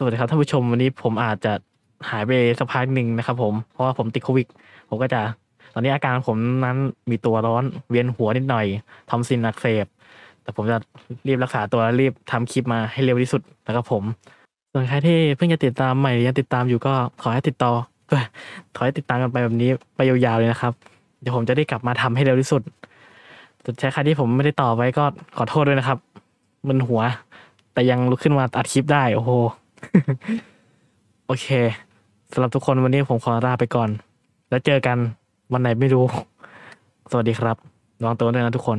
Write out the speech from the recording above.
สวัสดีครับท่านผู้ชมวันนี้ผมอาจจะหายไปสักพักหนึ่งนะครับ ผมเพราะว่าผมติดโควิดผมก็จะ ตอนนี้อาการผมนั้นมีตัวร้อนเวียนหัวนิดหน่อยทอมซินอักเสบแต่ผมจะรีบรักษาตัวรีบทำคลิปมาให้เร็วที่สุดนะครับผม ส่วนใครที่เพิ่งจะติดตามใหม่ยังติดตามอยู่ก็ขอให้ติดต่อขอให้ติดตามกันไปแบบนี้ไปยาวๆเลยนะครับ เดี๋ยวผมจะได้กลับมาทำให้เร็วที่สุดสุดท้ายใครที่ผมไม่ได้ต่อไว้ก็ขอโทษด้วยนะครับ มันหัว แต่ยังลุกขึ้นมาอัดคลิปได้โอ้โหโอเค สำหรับทุกคนวันนี้ผมขอลาไปก่อน แล้วเจอกันวันไหนไม่รู้ สวัสดีครับลองตัวด้วยนะทุกคน